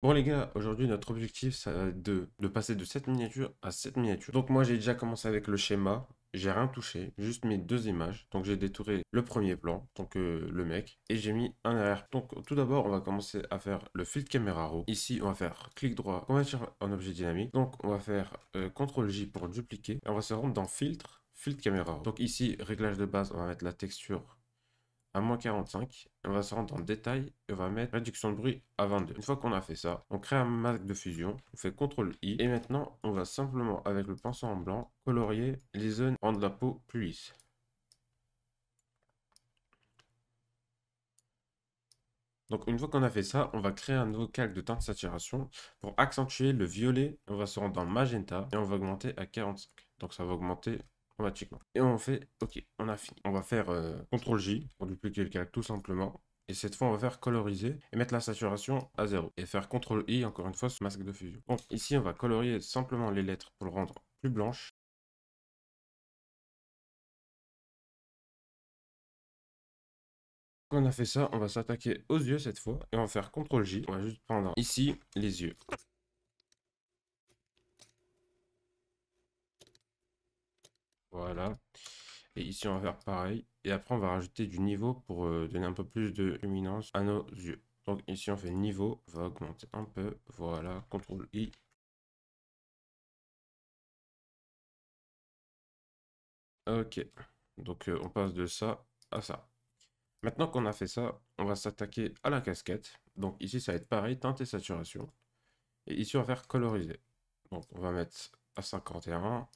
Bon les gars, aujourd'hui notre objectif c'est de, de, passer de cette miniature à cette miniature Donc moi j'ai déjà commencé avec le schéma, j'ai rien touché, juste mes deux images. Donc j'ai détouré le premier plan, donc le mec, et j'ai mis un arrière. Donc tout d'abord on va commencer à faire le filtre caméra RAW. Ici on va faire clic droit, convertir en objet dynamique. Donc on va faire euh, CTRL J pour dupliquer. on va se rendre dans filtre, filtre caméra Donc ici réglage de base, on va mettre la texture à moins 45. On va se rendre en détail et on va mettre réduction de bruit à 22. Une fois qu'on a fait ça, on crée un masque de fusion, on fait CTRL I et maintenant on va simplement avec le pinceau en blanc colorier les zones, de la peau plus lisse. Donc une fois qu'on a fait ça, on va créer un nouveau calque de teinte saturation. Pour accentuer le violet, on va se rendre en magenta et on va augmenter à 45. Donc ça va augmenter automatiquement. Et on fait OK, on a fini. On va faire euh, CTRL-J pour dupliquer le calque tout simplement. Et cette fois, on va faire coloriser et mettre la saturation à 0. Et faire CTRL-I encore une fois ce masque de fusion. Bon, ici, on va colorier simplement les lettres pour le rendre plus blanche. Quand on a fait ça, on va s'attaquer aux yeux cette fois et on va faire CTRL-J. On va juste prendre ici les yeux. Voilà. Et ici, on va faire pareil. Et après, on va rajouter du niveau pour euh, donner un peu plus de luminance à nos yeux. Donc ici, on fait niveau. On va augmenter un peu. Voilà. CTRL I. Ok. Donc, euh, on passe de ça à ça. Maintenant qu'on a fait ça, on va s'attaquer à la casquette. Donc ici, ça va être pareil, teinte et saturation. Et ici, on va faire coloriser. Donc on va mettre à 51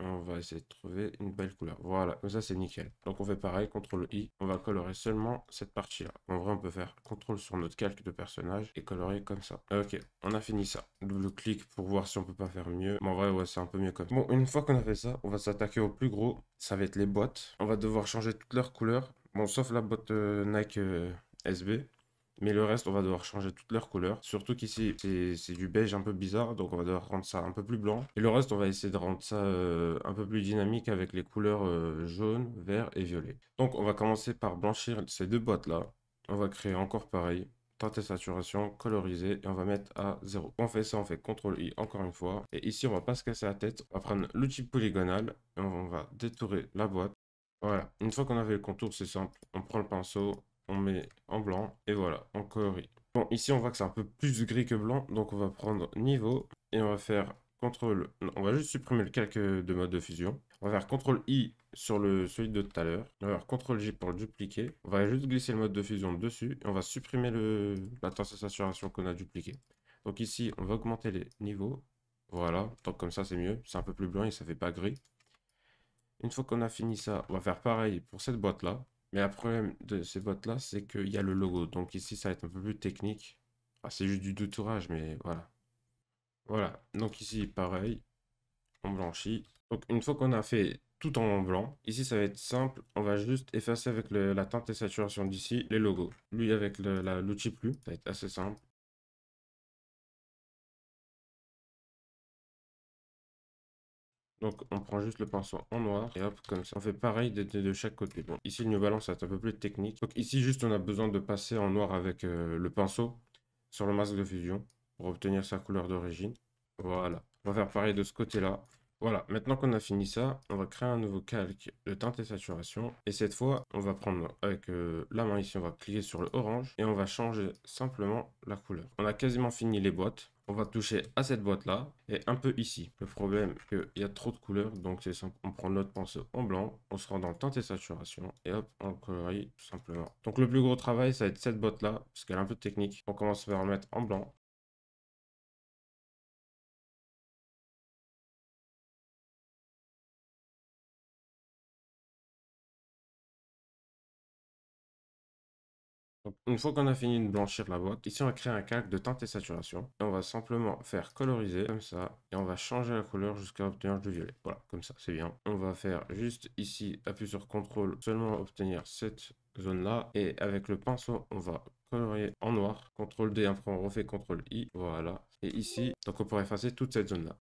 on va essayer de trouver une belle couleur. Voilà, ça c'est nickel. Donc on fait pareil, CTRL I, on va colorer seulement cette partie-là. En vrai, on peut faire CTRL sur notre calque de personnage et colorer comme ça. Ok, on a fini ça. Double clic pour voir si on peut pas faire mieux. Mais en vrai, ouais, c'est un peu mieux comme ça. Bon, une fois qu'on a fait ça, on va s'attaquer au plus gros. Ça va être les boîtes. On va devoir changer toutes leurs couleurs. Bon, sauf la boîte euh, Nike euh, SB mais le reste, on va devoir changer toutes leurs couleurs. Surtout qu'ici, c'est du beige un peu bizarre, donc on va devoir rendre ça un peu plus blanc. Et le reste, on va essayer de rendre ça euh, un peu plus dynamique avec les couleurs euh, jaune, vert et violet. Donc on va commencer par blanchir ces deux boîtes-là. On va créer encore pareil, teinte et saturation, coloriser, et on va mettre à 0. On fait ça, on fait CTRL-I encore une fois. Et ici, on va pas se casser la tête. On va prendre l'outil polygonal, et on va détourer la boîte. Voilà, une fois qu'on avait le contour, c'est simple. On prend le pinceau, on met en blanc, et voilà, on colorie. Bon, ici, on voit que c'est un peu plus gris que blanc, donc on va prendre niveau, et on va faire CTRL, on va juste supprimer le calque de mode de fusion. On va faire CTRL-I sur le, celui de tout à l'heure. On va faire CTRL-J pour le dupliquer. On va juste glisser le mode de fusion dessus, et on va supprimer le, la tension saturation qu'on a dupliquée. Donc ici, on va augmenter les niveaux. Voilà, donc comme ça c'est mieux, c'est un peu plus blanc et ça fait pas gris. Une fois qu'on a fini ça, on va faire pareil pour cette boîte là. Mais le problème de ces votes là, c'est qu'il y a le logo. Donc ici, ça va être un peu plus technique. Ah, c'est juste du détourage mais voilà. Voilà, donc ici, pareil, on blanchit. Donc une fois qu'on a fait tout en blanc, ici ça va être simple, on va juste effacer avec la teinte et saturation d'ici les logos. Lui avec l'outil plus, ça va être assez simple. Donc on prend juste le pinceau en noir et hop comme ça. On fait pareil de, de, chaque côté. Bon ici le nous Balance est un peu plus technique. Donc ici juste on a besoin de passer en noir avec euh, le pinceau sur le masque de fusion pour obtenir sa couleur d'origine. Voilà. On va faire pareil de ce côté là. Voilà, maintenant qu'on a fini ça, on va créer un nouveau calque de teinte et saturation. Et cette fois, on va prendre avec euh, la main ici, on va cliquer sur le orange et on va changer simplement la couleur. On a quasiment fini les boîtes. On va toucher à cette boîte là et un peu ici. Le problème, c'est qu'il y a trop de couleurs, donc c'est simple. On prend notre pinceau en blanc, on se rend dans le teinte et saturation et hop, on le colorie tout simplement. Donc le plus gros travail, ça va être cette boîte là, parce qu'elle est un peu technique. On commence par le mettre en blanc une fois qu'on a fini de blanchir la boîte, ici on va créer un calque de teinte et saturation. Et on va simplement faire coloriser comme ça. Et on va changer la couleur jusqu'à obtenir du violet. Voilà, comme ça, c'est bien. On va faire juste ici, appuyer sur CTRL, seulement obtenir cette zone là. Et avec le pinceau, on va colorier en noir. CTRL D, après on refait CTRL I. Voilà. Et ici, donc on pourrait effacer toute cette zone là.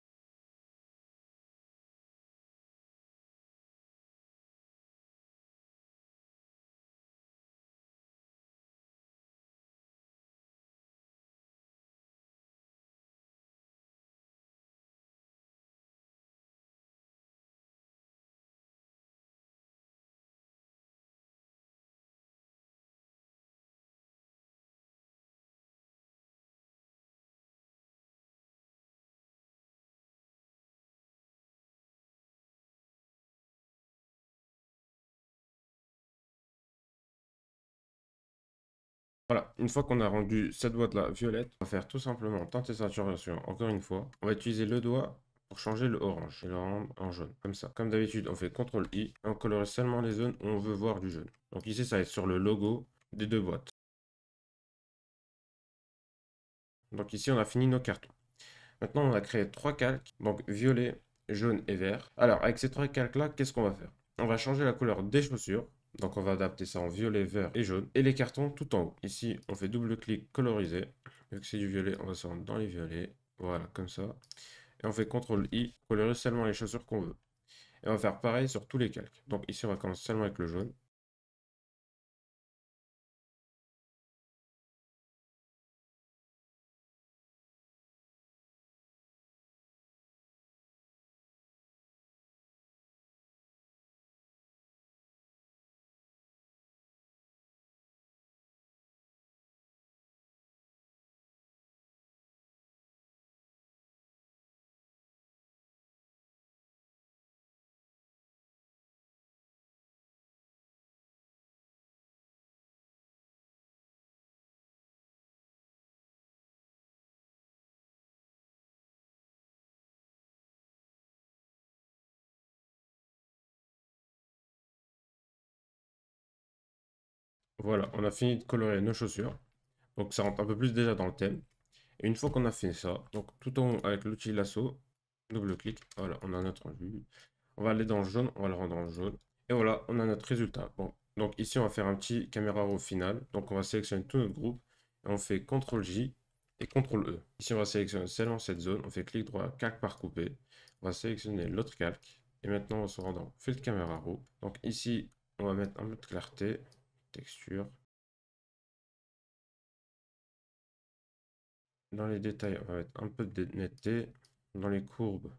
Voilà, une fois qu'on a rendu cette boîte-là violette, on va faire tout simplement tenter saturation encore une fois. On va utiliser le doigt pour changer le orange et le rendre en jaune, comme ça. Comme d'habitude, on fait CTRL-I et on colore seulement les zones où on veut voir du jaune. Donc ici, ça va être sur le logo des deux boîtes. Donc ici, on a fini nos cartons. Maintenant, on a créé trois calques, donc violet, jaune et vert. Alors, avec ces trois calques-là, qu'est-ce qu'on va faire On va changer la couleur des chaussures donc on va adapter ça en violet, vert et jaune. Et les cartons tout en haut. Ici, on fait double clic coloriser. Vu que c'est du violet, on va se rendre dans les violets. Voilà, comme ça. Et on fait CTRL-I, colorer seulement les chaussures qu'on veut. Et on va faire pareil sur tous les calques. Donc ici, on va commencer seulement avec le jaune. Voilà, on a fini de colorer nos chaussures. Donc ça rentre un peu plus déjà dans le thème. Et une fois qu'on a fait ça, donc tout en haut avec l'outil lasso, double-clic, voilà, on a notre vue. On va aller dans le jaune, on va le rendre en jaune. Et voilà, on a notre résultat. Bon, donc ici, on va faire un petit caméra au final. Donc on va sélectionner tout notre groupe. Et on fait CTRL-J et CTRL-E. E. Ici, on va sélectionner seulement cette zone. On fait clic droit, calque par coupé. On va sélectionner l'autre calque. Et maintenant, on se rend dans de caméra rouge. Donc ici, on va mettre un peu de clarté texture. Dans les détails, on va mettre un peu de netteté. Dans les courbes,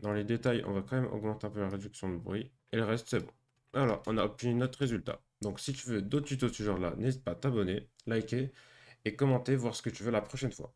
dans les détails, on va quand même augmenter un peu la réduction de bruit. Et le reste, c'est bon. Alors, on a obtenu notre résultat. Donc si tu veux d'autres tutos de ce genre-là, n'hésite pas à t'abonner, liker et commenter, voir ce que tu veux la prochaine fois.